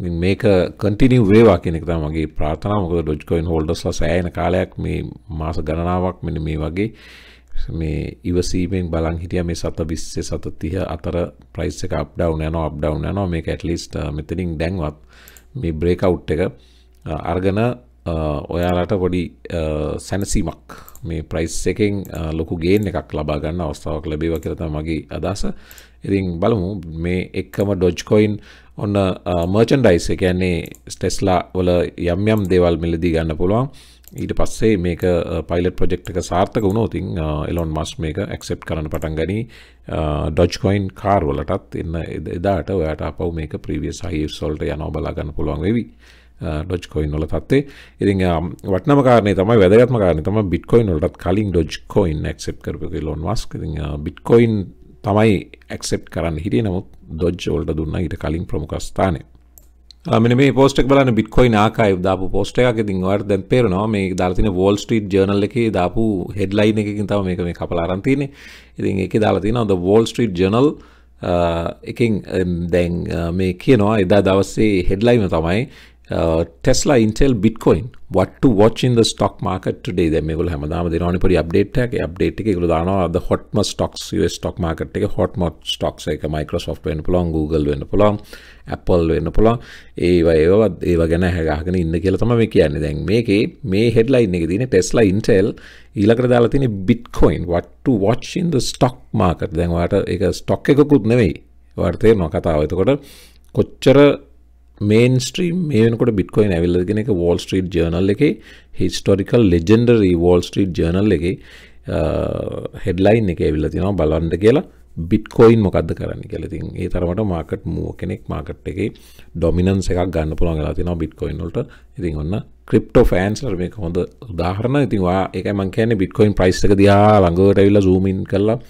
Speaker 1: ඉතින් මේක කන්ටිනියු වේවා කියන එක තමයි මගේ ප්‍රාර්ථනාව. මොකද ඩොජ්කොයින් හෝල්ඩර්ස්ලා සෑහෙන කාලයක් මේ මාස ගණනාවක් මෙන්න මේ වගේ මේ ඉවසීමෙන් බලන් හිටිය මේ සත විස්සේ සත තිහ අතර ප්‍රයිස් එක අප්ඩව් යන අප්ඩව් යනවා මේක ඇටලිස්ට මෙතනින් දැන්වත් මේ බ්‍රේකවුට් එක අර්ගන ඔයාලට පොඩි සැනසීමක් මේ ප්‍රයිස් එකෙන් ලොකු ගේන් එකක් ලබා ගන්න අවස්ථාවක් ලැබේව කියලත මගේ අදස ඉතින් බලමු මේ එක්කම ඩොජ්කොයින් ඔන්න මර්චන්ඩයිස් එකන්නේ ස්ටෙස්ලා වල යම් යම් දේවල් මිලදී ගන්න පුළුවන් ඊට පස්සේ මේක පයිලට ප්‍රජෙක්්ක සාර්ථක වුණෝතින් එලොන් මස් මේක ඇක්සෙප් කරන පටන් ගනි ඩොජ්කොයින් කාර්වලටත් එන්න එදාට ඔයාට අපව මේක ප්‍රීවිය සහි සොල්ට යන බලාගන්න පුළුවන් වෙවි ඩොජ්කොයින් නොල තත්තේ ඉති වටන කාරන තමයි වැදගත්ම කාරන තම බිට්කොයින් නොලටත් කලින් ඩොජ්කොයින් ක්සප් කරපක ලොන් වස්ක බිට්කොයින් තමයි ඇක්සෙප් කරන්න හිටිය නමුත් දොජ්ජෝල්ට දුන්න ඊට කලින් ප්‍රමුකස්ථානය මෙන මේ පෝස්ටක් බලන්න බික්කොයි නාකායි දාපු පෝස්ට එකක් ඉතින් ඔයාලට දැන් පේරනවා මේ දාලා තියෙන වෝල් ස්ට්‍රීට් ජර්නල් එකේ දාපු හෙඩ්ලයින් එකකින් තමයි මේක මේ කපලා අරන් තියෙන්නේ. ඉතින් ඒකේ දාලා තියෙනවා ද වෝල් ස්ට්‍රීට් ජර්නල් එකෙන් දැන් මේ කියනවා එදා දවස්සේ හෙඩ්ලයිම තමයි ටෙස්ලා ඉන්ටෙල් බිට්කොයින් වට්ට වොච්චින් ස්ටොක් මාකට ේ මේකල හැමදාම දෙනනපරි අප්ඩේට්හක අප්ඩේට් එක එකකු දානවා අද හොට්ම ස්ටොක්ස් ස්ටොක් මාකට එක හොට්මොට් ස්ටොක්ස් එක මයිකරසොෆ් වෙන්න පුළොන් Google වෙන්න පුළොන් Appleල් වෙන්න පුළොන් ඒවා ඒවත් ඒව ගැන හැගහගෙන ඉන්න කියලතම මේ කියන්නේ දැන් මේකේ මේ හෙඩ්ලයින් එක තින ටෙස්ලා ඉන්ටෙල් ඊලකට දාලා තින බිට්කොයින් වට්ට වොච්චින් ස්ටොක් මාකට දැන්වාට එක ස්ටොක් එකකුත් නෙවෙයි වර්තය නොකතාව එතකොට කොච්චර මේන්ස්ට්‍රීම් මේ වෙනකොට බිට්කොයින් ඇවිල්ලගෙන එක වෝල් ස්ට්‍රීට් ජර්නල් එකේ historical legendary Wall Street Journal එකේ හෙඩ්ලයින් එක ඇවිල්ලා තියෙනවා බලන්න කියලා බිට්කොයින් මොකක්ද කරන්න කලතින් ඒ තරමට මාකට් මුව කෙනෙක් මාකට් එකේ ඩොමිනන්ස් එකක් ගන්න පුළුවන් වෙලා තියෙනවා බිට්කොයින් වලට ඉතින් ඔන්න ක්‍රිප්ටෝ ෆෑන්ස්ලර් මේක හොඳ උදාහරණ ඉතින් වා ඒකයි මං කියන්නේ බිට්කොයින් ප්‍රයිස් එක දිහා ළඟට ඇවිල්ලා zoom in කරලා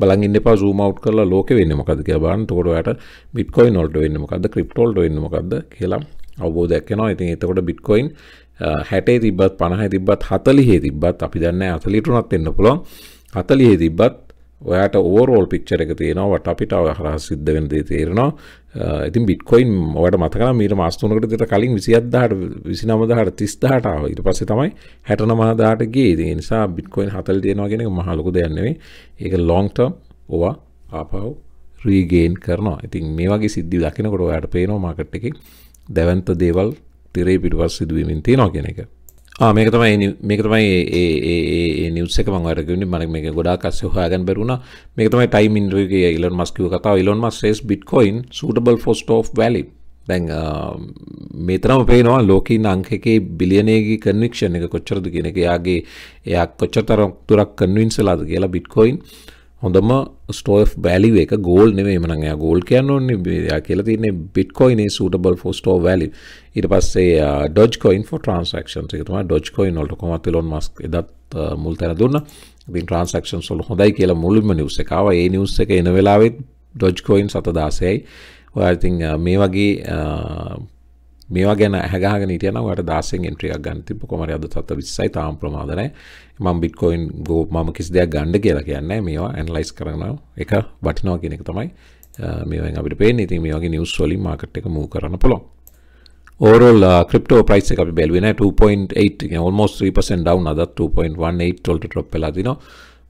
Speaker 1: බලගන්න ප සූමව් කල ලෝක වෙන්න මොකද කිය බන් තොරට බිට්කොයි නොල්ට වෙන්න මොකද ක්‍රිප්ටෝල්ට වෙන්න මොකද කියලා අවබෝධයක්නවා ඉතින් එතකොට බිට්කොයින් හැටේ තිබත් පණහ තිබත් හතලිහේ තිබත් අපි දන්න අතලිටුනත් එන්න පුළොන් හතලිහේ තිබත් ඔයාට ඕරෝල් පික්චර එක තියෙනවා ටපිටාව හර සිද්ධ වෙනදේ තේරෙනවා ඉතින් බිට්කොයින් ඔට මතක මීට මස්තුනකට දෙට කලින් විසිද්දාට විසිනමදහට තිස්දාටාව ඉට පස්සේ තමයි හැටනමදාටගේ ති නිසා බිට්කොයින් හතල් තියෙනවාගෙන මහලකු දෙයන්නේ ඒක ලොන්ටම් ඕවා ආපව් රීගේන් කරනවා ඉතින් මේ වගේ සිද්ධි දකිනකොට ඔයාට පේනෝ මාකට් එක දැවන්ත දේවල් තිරේ පිටවස් සිදුවීමින් තියෙනවා කෙනෙක මේක තමයි මේක තමයි ඒ නිවසක මවරගෙන මන මේ ගොඩා කස්ස හයාගන් බැරුණ මේක තමයි ටයිම් ඉන්ද්‍රගේ ඉලන් මස්කව කතාව ඉලොන් මස්සේස් බිට්කොයින් සූටබල් ෆොස්ට ෝ් වැලි දැන් මේතරම පේනවා ලෝකින් අංකකේ බිලියනයගේ කන්වික්ෂණ එක කොච්චරද කියෙන එක යාගේ එයක් කොච්චතරක් තුරක් කන්වින්සලාද කියලා බිට්කොයින් හොඳම ස්ටෝ බැලි එක ගෝල් නෙවේ මන යා ගෝල් කියන්න ඔන්නේයා කියලා තින්නේ බිට්කොයිනේ සුටබල් ෆෝස්ටෝ වැලි ඉට පස්සේ ඩොජ් කොයින් ෝ ට්‍රන්සක්ෂන් එකතුම ඩොජ් කොයින් ොල්ට කොමත් ලොන් මස් එදත් මුල් තැන දුන්න ඉතින් ට්‍රන්සක්ෂන් සොල් හොඳයි කියලා මුලින්ම නිවස එකව ඒ නිවස එක එන වෙලාවෙත් ඩොජ් කොයින් සතදාසයයි ඔයඉතිං මේ වගේ මේවා ගැන හැගහගෙන ඉටයන වට දාසෙන් එන්ට්‍රියක් ගන්තිප කොමර අද තත්ව විස්සයි තාම් ප්‍රමාදනය මං බිට්කොයින් ගෝ මම කිසි දෙයක් ගණ්ඩ කියලා කියන්න මේවා ඇන්ලයිස් කරනව එක වටිනවා කෙනෙක තමයි මේෙන් අපිට පේ ඉති මේගේ නිවස් වලින් මාකට් එක මූ කරන පුළො ඕරල් ක්‍රප්ටෝ ප්‍රයිස් එක බැල්වෙන 2.8 ඔල්මෝස් 3% ඩවුන් අදත් 2.18 ටොල්ට ටොප් වෙලා දිනවා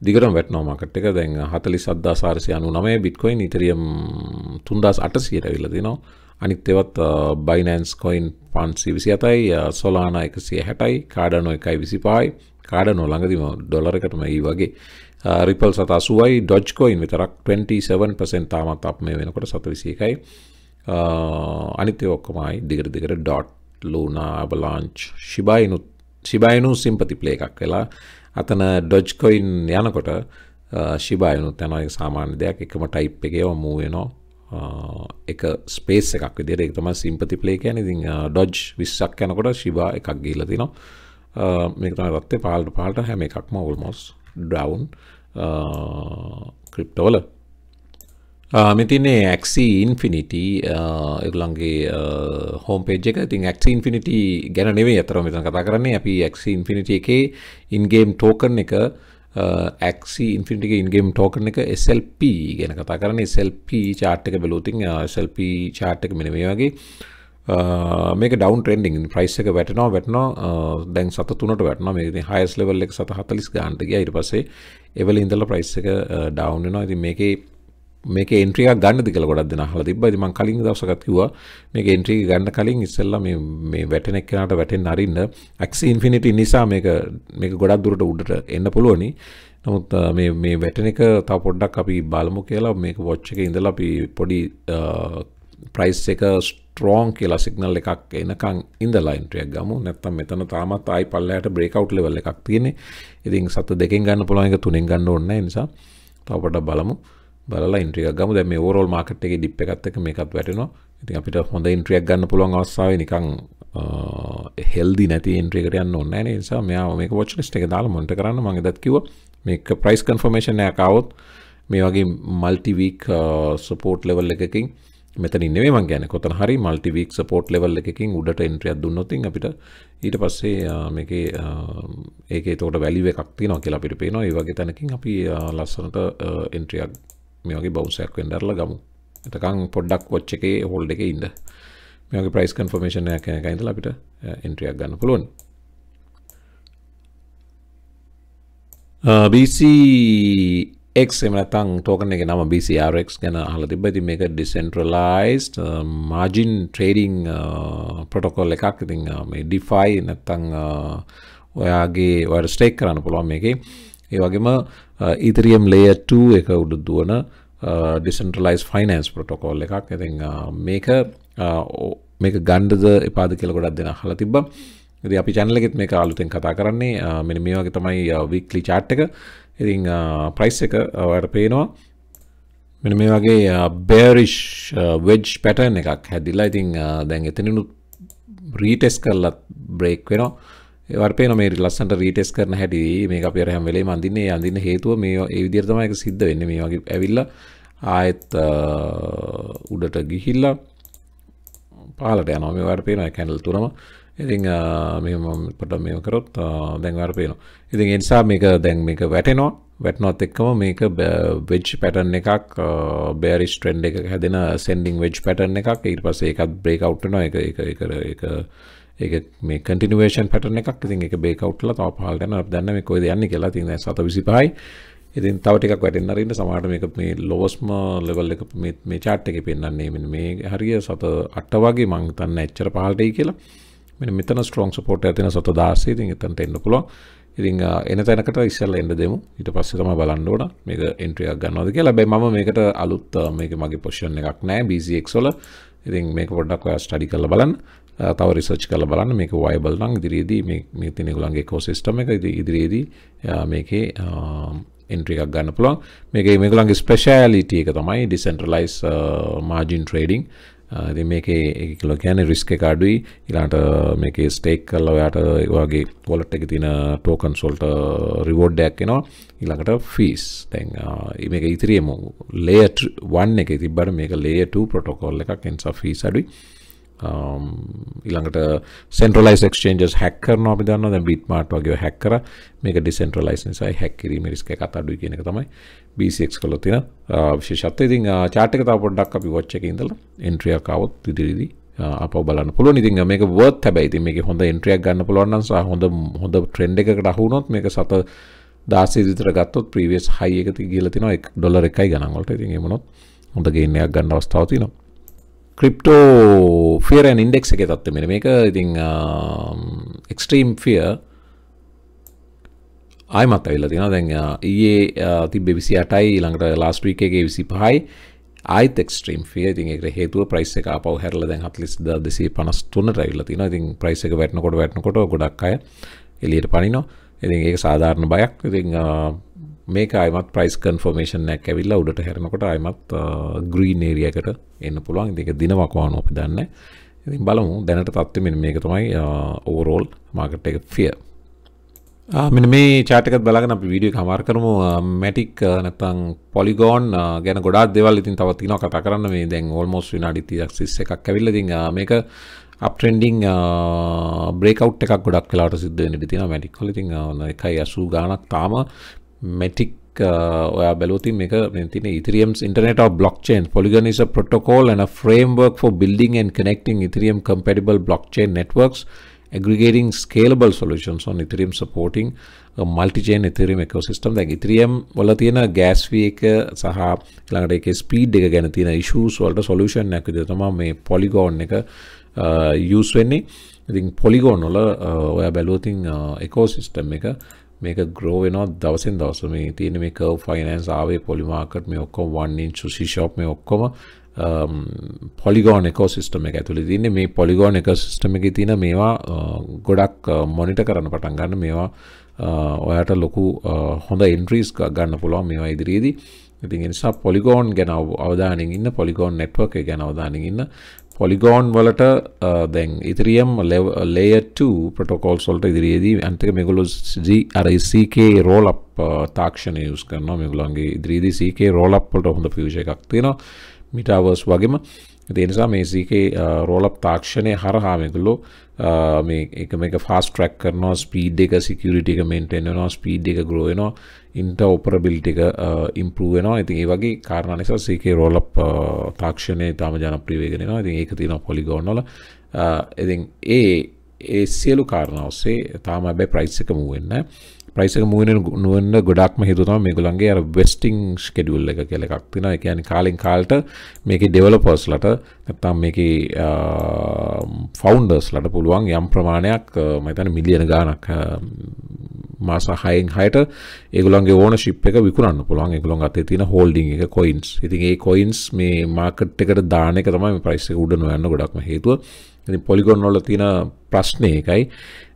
Speaker 1: දිගටම වැටනවා මාකට් එක දැන් 47499 බිට්කොයින් ඉතරියම් 3800ට අවිල්ල දිනවා අනිත් එවත් බයිනන්ස් කොයින් පන්සි විසි අතයි සොලාන එකසිය හැටයි කාඩනො එකයි විසිපායි කාඩනො ළඟදිම ඩොලරකටම ඒ වගේ රිපල් සත අසුවයි ඩොජ් කොයින් විතරක් 27% තාමත් අප මේ වෙනකොට සත විසි එකයි අනිත්‍ය ඔක්කොමයි දිගර දිගර ඩොට් ලූනා අබලාංච් ශිබයිනුත් ශිබයිනු සිම්පති ප්ලේ එකක් වෙලා අතන ඩොජ් කොයින් යනකොට ශිබයනුත් යනයි සාමාන්‍ය දෙයක් එකම ටයිප් එකව මූුවෙනවා එක ස්පේස් එකක් විදිරෙක් තම සිම්පති ප්ලේකයන ඉතින් ඩොජ් විස්සක් යනකොට ශිබා එකක් ගීල තිනවා මේකතම රත්තේ පාල්ට පාලට හැම එකක්ම ඔල්මොස් ඩවන්් ක්‍රිප්ටෝල මෙතින්නේ ඇක්සි ඉන්ෆිනිිටි එගලන්ගේ හෝම්පේජ් එක තින් ක් ඉන්ෆිනිටි ගැනවේ අතර මෙතන කතා කරන්නේ අපි ක් ඉන්ෆිනිට එකේ ඉන්ගේම් ටෝකන් එක ඇක්සි ඉන්ෆිනිටික ඉන්ගේම් ටෝකන එක SLP ගැන කතා කරන SLP චාට් එක බලෝතින් SLP චාට් එක මෙන මේ වගේ මේක ඩවන් ටෙන්ඩින් ප්‍රයිස් එක වැටනවා වැටනවා දැන් සත තුනට වැටන මේ හයස් ලෙවල් එක සත හතලිස් ගාන්ටගේ අයිට පසේ එවල ඉඳල ප්‍රයිස් එක ඩවන් වෙනවා ඇති මේකේ මේක එන්ට්‍රිය ගන්නද කියලා ගොඩක් දෙනා අහලා තිබ්බා. ඉතින් මම කලින් දවසකත් කිව්වා මේක එන්ට්‍රිය ගන්න කලින් ඉස්සෙල්ලා මේ මේ වැටෙන එක්කනට වැටෙන්න අරින්න Axie Infinity නිසා මේක මේක ගොඩක් දුරට උඩට එන්න පුළුවනි. නමුත් මේ මේ වැටෙන එක තව පොඩ්ඩක් අපි බලමු කියලා මේක වොච් එකේ ඉඳලා අපි පොඩි ප්‍රයිස් එක ස්ට්‍රෝන් කියලා සිගනල් එකක් එනකං ඉඳලා එන්ට්‍රියක් ගමු නැත්තම් මෙතන තාමත් ආයි පල්ලයට බ්‍රේකවුට් ලෙවල් එකක් තියෙන්නේ. ඉතින් සත දෙකෙන් ගන්න පුළුවන් එක තුනෙන් ගන්න ඕනේ නැහැ නිසා තව පොඩ්ඩක් බලමු. බලලා ඉන්ට්‍රියක් ගම දැ මේ ෝරෝල් මාකට් එක ඩිප් එකත්තක මේකත් වැටනවා ඉතින් අපිට හොඳ ඉන්ට්‍රියක් ගන්න පුළුවන් අවස්සාාව නිකං හෙල්දි නැති ඉන්ට්‍රිකට යන්න ඔන්න නිසා මෙයා මේක වච් ලිස්ට එක දාලා මොට කරන්න මගේ දත්කිව මේක ප්‍රයිස් කන්ෆර්මේෂන් යකවොත් මේ වගේ මල්ටිවීක් සපෝට් ලෙවල් එකකින් මෙත නිවේ මගේන කොත හරි මල්ටිවීක් සපෝට් ලෙවල් එකකින් උඩට ඉන්ට්‍රියක් දුන්නොතින් අපිට ඊට පස්සේ මේක ඒක තෝට වැලිව එකක්ති නො කියලා පිට පේනවා ඒ වගේ තැනකින් අපි ලස්සනට එන්ට්‍රියක් මේ වගේ බෞසයක් වෙන්ඩරල ගමු එතකං පොඩ්ඩක් වොච්ච එකේ හොල්ඩ එක ඉන්න මේගේ ප්‍රයිස් කන්ෆර්මේෂණ කැනකයිඳල අපිට එන්ට්‍රියක් ගන්න පුළුවන් BCක් එමනතන් තෝකන එක නම BCRX ගැන හල තිබති මේක ඩිසෙන්ට්‍රලයිස් මාජින් ට්‍රේඩිං පොටොකොල් එකක් ඉතින් මේ ඩිෆයි නැත්තං ඔයාගේ වර ස්ටේක් කරන්න පුළුවන් මේකේ ඒ වගේම ඉතරියම් ලේට එක උඩුද්දුවන ඩිසන්ටලයිස් ෆයිනන්ස් ප්‍රොටොකෝල් එකක් ඇති මේක මේක ගණ්ඩද එපාද කියල ගොඩක් දෙෙන හල තිබ ඇති අපි චැනලෙත් මේ අලුතෙන් කතා කරන්නේ මෙනි මේ වගේ තමයි වික්ලි චාට් එක ඉතිං ප්‍රයිස් එක අවට පේනවා මෙන මේ වගේ බේරිෂ් වෙජ් පැටර්න් එකක් හැදිල්ලා ඉතිං දැන් එතනිනුත් රීටෙස් කරලත් බ්‍රේක් වෙනවා වර්පේ මේ ලස්සට රීටෙස් කරන හැටි මේ අප හැම් වෙලේ මන්දින්නේ අඳන්න හේතුව මේ විදිර්තමයක සිද්ධ වෙන්න මේ වගේ ඇවිල්ල ආයත් උඩට ගිහිල්ලා පාලට යනම මේ වර්පේන කැනල් තුරම ඉතිං මෙමට මේ කරොත් දැන් වර්පේන ඉතින් එනිසා මේක දැන් මේක වැටෙනවා වැටනොත් එක්කම මේක වෙජ් පැටන් එකක් බෑරිස් ට්‍රෙන්ඩ් එක හැදෙන සෙන්ඩිං වෙජ් පැටන් එකක් ඉට පසේ එකත් බ්‍රේකව්ටන එක එක එක එක ඒක මේ කටිනුවේෂන් පැටන එකක් ඉතින් එක බේකවට්ල තව පහල්ටන දැන්න මේ කොයිද යන්න කියලා තින සත විසි පහයි ඉතින් තවටික් වැටෙන්න්නරන්න සමාට මේක මේ ලෝස්ම ලෙවල් එක මේ චාට් එක පෙන්න්නන්නේ මෙ මේ හරිය සත අට්ට වගේ මං තන්න එච්චර පහල්ටයි කියලා මෙ මෙතන ස්ට්‍රෝන් සපෝට් ඇතින සත දාසේ ඉතින් එතන්ට එන්න පුළුවන් ඉතිං එන තැනකට ඉස්සල්ල එන්න දෙමු ඊට පස්සේ තම බලන්නඩෝන මේක එන්ට්‍රියක් ගන්නවද කියලා බැයි මම මේකට අලුත් මේක මගේ පොෂන් එකක් නෑ බිසික්සොල ඉතින් මේක පොඩ්ඩක් ඔයා ස්ටඩි කළ බලන්න තව රිසර්ච් කල බලන්න මේක වයිබල් නම් ඉදිරියේදී මේ තියෙන ඒගොල්ලන්ගේ ඉකෝසිස්ටම් එක ඉදිරියේදී මේකේ එන්ට්‍රි එකක් ගන්න පුළුවන් මේකේ මේගොල්ලන්ගේ ස්පෙෂැලිටි එක තමයි ඩිසෙන්ට්‍රලයිස් මාජින් ට්‍රේඩින් ඉතින් මේකේ ඒකල කියන්නේ රිස්ක් එක අඩුයි ඊළඟට මේකේ ස්ටේක් කරලා ඔයාට ඒ වගේ වොලට් එකේ තියෙන ටෝකන්ස් වලට රිවෝඩ් එකක් එනවා ඊළඟට ෆීස් දැන් මේක ඉතිරියම ලේයර් 1 එකේ තිබ්බට මේක ලේයර් 2 ප්‍රොටෝකෝල් එකක් එන්සා ෆීස් අඩුයි ඉළඟට සෙන්ට්‍රලයිස් ක්ෂේන්ජස් හැක් කරන අපි දන්න දැ බිට මාට් වගේ හැක්කර මේක ඩිසෙන්ට්‍රලයිස් නිසයි හැකිරීම රිස්ක කතඩු කියන තමයි බක් කලො තින uh, විශේෂත්ව ඉතින් චාටක uh, පොඩ්ඩක් අපි වච්චක ඉඳල එන්ට්‍රියකාවත් ඉදිරිදි uh, අප බලන්න පුල ඉතින් මේක වර්ත් හැබැයි ඉතින් මේක හොඳ එන්ට්‍රියක් ගන්න පුළුවන් නම් සහ හොඳ හොඳ ට්‍රෙන්ඩ් එකකට අහු වුණොත් මේක සත 16 විතර ගත්තොත් ප්‍රීවියස් හයි එක තිය ගිහලා තිනවා 1 ඩොලර් එකයි ගණන් වලට ඉතින් එහෙමනොත් හොඳ ගේන්නයක් ගන්න අවස්ථාවක් තියෙනවා ක්‍රිප්ටෝ ෆියරන් ඉන්ඩෙක් එක තත්වමෙන මේක ඉතිං එක්ස්ට්‍රීම් ෆිය ආයමත් ඇවිල්ල තින දැන් ඒ තිබ විසි අටයි ළඟට ලාස්ට්‍රීකගේ විසි පහයි ආයිත ක්ස්ට්‍රීම් ිය ඉතින් එක හේතුව ප්‍රයිස් එක පව හැරල දැන් හත්ලිස් ද දෙසේ පනස්තුන්න රැවිල්ල තින ඉතින් ප්‍රයිස එක වැටනකොට වැටනකොට ගොඩක් අය එලියට පනිනෝ ඉතින් ඒක සාධාරණ බයක් ඉතිං uh, මේක අයමත් ප්‍රයිස් කන්ෆර්මේෂන් නැක් ඇවිල්ලා උඩට හැරෙනකොට අයමත් ග්‍රීන් ඒරියකට එන්න පුළුවන් ඉතින් ඒක දිනවකවානු අපි දන්නේ ඉතින් බලමු දැනට තත්ත්වය මෙන්න මේක තමයි ඕවරෝල් මාකට් එක ෆියර් ආ මෙන්න මේ chart එකත් බලාගෙන අපි වීඩියෝ එක හමාර කරමු මැටික් නැත්නම් පොලිගොන් ගැන ගොඩාක් දේවල් ඉතින් තවත් තියෙනවා කතා කරන්න මේ දැන් ඕල්මෝස්ට් විනාඩි 30ක් 31ක් ඇවිල්ලා ඉතින් මේක අපටෙන්ඩිං බ්‍රේකව් එකක් ගොඩක් කලාට සිද්ධ වෙන්න තියෙන මැටික්වල ඉතින් එකයි ඇසූ ගානක් තාම මෙටික් uh, ඔයා බැලෝතින් එක තින ඉතිරියම් internet blockchain Polygon is a protocol and a framework for building and connecting Ethereum compatible blockchain networks aggregating scalable solutions on Ethereum supporting a multi-chain Ethereum ecosystem. දැන් Ethereum වල තියෙන gas fee එක සහ ඊළඟට ඒකේ speed එක ගැන තියෙන issues වලට solution එකක් විදිහට තමයි මේ Polygon එක uh, use වෙන්නේ. ඉතින් Polygon වල uh, ඔයා බැලුවොත් ඉතින් ecosystem එක මේක ග්‍රෝ වෙනවා දවසෙන් දවස මේ තියෙන මේ කව් ෆයිනන්ස් ආවේ පොලිමාකට් මේ ඔක්කොම වන් ඉන්ච් සීෂොප් මේ ඔක්කොම පොලිගෝන් um, එකෝසිස්ටම් එක ඇතුළේ තියෙන්නේ මේ පොලිගෝන් එකෝසිස්ටම් එකේ තියෙන මේවා uh, ගොඩක් මොනිටර් uh, කරන්න පටන් ගන්න මේවා uh, ඔයාට ලොකු හොඳ එන්ට්‍රීස් ගන්න පුළුවන් මේවා ඉදිරියේදී ඉතින් නිසා පොලිගෝන් ගැන අවධානින් ඉන්න පොලිගෝන් නෙට්වර්ක් එක ගැන අවධානින් ඉන්න පොලිගෝන් වලට දැන් ඉතිරියම් ලේට ප්‍රටෝකෝල් සොල්ට ඉදිරියේදී අන්තික මෙගුලු අරසික රෝල් අප් තාක්ෂණ යස් කරන මෙගුලන්ගේ ඉදිරිදි සක රෝල් අප්පොට හොඳ පිවිෂ එකක් තියෙන මිටවර්ස් වගේම එනිසා මේ සක රෝලප් තාක්ෂණය හරහාමකුලු මේ එක මේක ෆාස් ට්‍රක් කරනවා ස්පීඩ් එක සිකියරිටික මෙන්ටෙන්නවා ස්පීඩ් එක ග්‍රෝයනවා ඉන්ටඔපරබිල්ටික ඉම්පරුවෙනවා uh, ඉතින් ඒ වගේ කාරණ නිසා සේකේ රෝලප් uh, තාක්ෂණය තාම ජනප්‍රීවේගෙනවා ඉතින් ඒක තියෙන පොලිගෝනොල uh, ඉතින් ඒ ඒ සියලු කාරණ ඔස්සේ තාම බැ ප්‍රයිස් එක මුවෙන්න ප්‍රයිසක මුවන නුවන්න ගොඩක්ම හිතුතම මේකුලන්ගේ අර වෙස්ටිං ස්කෙඩියුල් එක කෙල එකක් තින එකන කාලින් කාල්ට මේක ඩෙවලපර්ස්ලට නැත්තම් මේක ෆවන්ඩර්ස්ලට පුළුවන් යම් ප්‍රමාණයක් මතන මිලියන ගානක් මාස හයෙන් හයට ඒගුලන්ගේ ඕන ශිප් එක විකුරන්න පුළුවන් එකගුලන් අතේ තින හෝල්ඩි එක කොයින්ස් ඉතින් ඒ කොයින්ස් මේ මාකට් එකට දානක තමයි ප්‍රයිස උඩ නොයන්න ගොඩක්ම හේතුව ඉතින් පොලිගොන්නොල තින ප්‍රශ්නය එකයි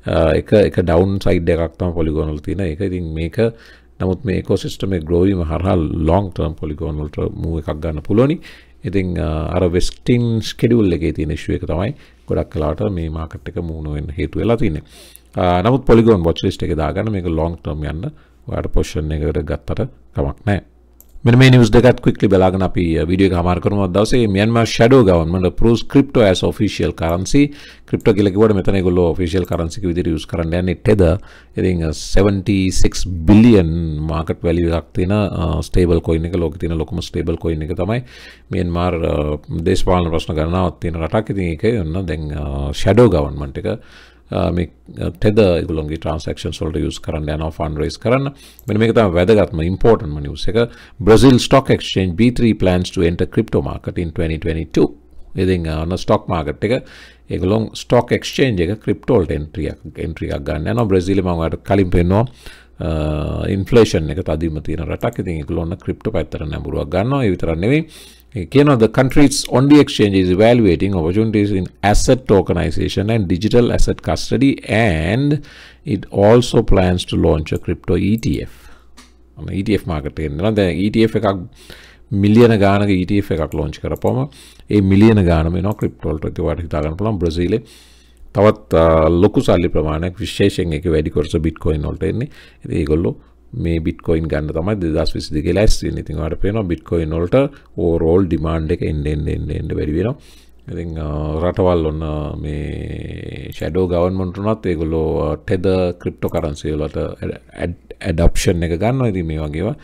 Speaker 1: එක එක ඩවන් සයිඩ් එකක්තම පොලිගොනල් තියෙන එක ඉතින් මේක නමුත් මේ කෝසිස්ටම ග්‍රෝවීම හරහා ලොං ටර්ම් පොලිගොනල්ට මුව එකක් ගන්න පුලොනි ඉතිං අර වෙස්ටින් ස්කෙඩියුල් එකේ තියෙන ශුව එක තමයි ගොඩක් කලාට මේ මාකට් එක මුණුවෙන් හේතු වෙලා තින්නේ නමුත් පොලිගොන් බොච්ලිස්ට එක දාගන්න මේක ලොං ටර්ම් යන්න ඔයාට පොෂන් එකට ගත්තට කමක් නෑ මෙ මේ නිස් දෙකත් ක්වික්ලි බලාගෙන අපි විඩිය හමාරකරම දවසේ මියන්ම ෂඩෝ ගවන්මට පරස් ක්‍රිප්ට ඇස් ෆිසිියල් කරන්සි ක්‍රිප්ට කිලකට මෙතනකුල ෆිසිියල් කරන්සි විදිර ස් කරන්න යන්නේ ටෙද එති 76 බිලියන් මාකට වැලි ක්තින ස්ටේබල් කොයින එක ලෝක තින ලොකම ස්ටේබල් කොයින එක තමයි මියන් මාර් uh, දේශපාලන ප්‍රශ්න කරනාවත් තියෙන රටක් ඉතින් එක යන්න දැන් ෂඩෝ uh, ගවන්මට එක තෙද ගුලන්ගේ ට්‍රන්සක්ෂන් සොල්ට යුස් කරන්න යන ෆන් රේස් කරන්න මෙ මේක තම වැදගත්ම ඉම්පෝර්ටන් නිියස් එක Brazil stock exchange B3 plans to enter crypto market in 2022 ඉතින් අන්න ස්ටොක් මාගට් එක ඒගොල්ලොන් ස්ටොක් එක්ස්චේන්ජ් එක ක්‍රිප්ටෝල්ට එන්ට්‍රියක් එන්ට්‍රියක් ගන්න යනවා බ්‍රසීලෙ මම ඔයාලට කලින් පෙන්නවා ඉන්ෆ්ලේෂන් එක තදින්ම තියෙන රටක් ඉතින් ඒගොල්ලොන් ක්‍රිප්ටෝ පැත්තට නැඹුරුවක් ගන්නවා ඒ විතරක් නෙවෙයි you know, the country's only exchange is evaluating opportunities in asset tokenization and digital asset custody, and it also plans to launch a crypto ETF. අන්න ETF market, එකේ ETF එකක් මිලියන ගානක ETF එකක් ලොන්ච් කරපුවම ඒ මිලියන ගානම එනවා ක්‍රිප්ටෝ වලට. ඒක වාට හිතා ගන්න පුළුවන් බ්‍රසීලේ තවත් ලොකු සල්ලි ප්‍රමාණයක් විශේෂයෙන් ඒක වැඩි කරස බිට්කොයින් මේ බිට්කොයින් ගන්න තමයි දෙදස් විසි දෙක ලැස් ඉතින් අට පේනවා බිට්කොයින් නොලට ඕරෝල් ඩිමාන්ඩ් එක එන්ඩෙන්ඩෙන්ඩ වැඩිවෙනවා ඉති රටවල් ඔන්න මේ ෂඩෝ ගවන්මටනත් ඒගොලෝ ටෙද ක්‍රිප්ටෝ කරන්සිලට ඇඩප්ෂන් එක ගන්න ඇති මේ වගේවා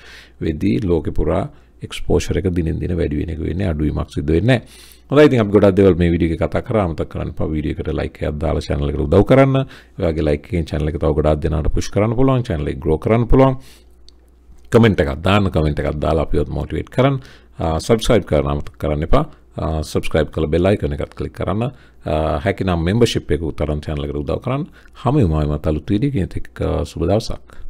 Speaker 1: වෙදී ලෝකෙ පුරා එක්ස්පෝෂර එක දිනින් දින වැඩිුවෙන එක වෙන්න අඩුවීමක් සිද වෙන්නේ හොයිති ගොඩ දෙවල් මේ විඩිය කතා කරමත කරන්න පවිඩියකට ලයික අදාල චැනලක උදව කරන්න වගේ ලයිකෙන් චැනලක තව ගොඩා දෙනට පුෂ් කරන්න පුළුවන් චැනල ග්‍රෝ කරන්න පුළුවන් කමෙන්ට් එකක් දාන්න කමෙන්ට් එකක් දාලා අපිවත් මෝටිවේට් කරන්න සබස්ක්‍රයිබ් කරනමත කරන්න එපා සබස්ක්‍රයිබ් කළ බෙල්ලයි කන එකත් කලික් කරන්න හැකිනම් මෙම්බශිප් එකක උතරන් චැනලකට උදව කරන්න හම මම තලුත් විඩිය ගෙනෙතෙක් සුබදවසක්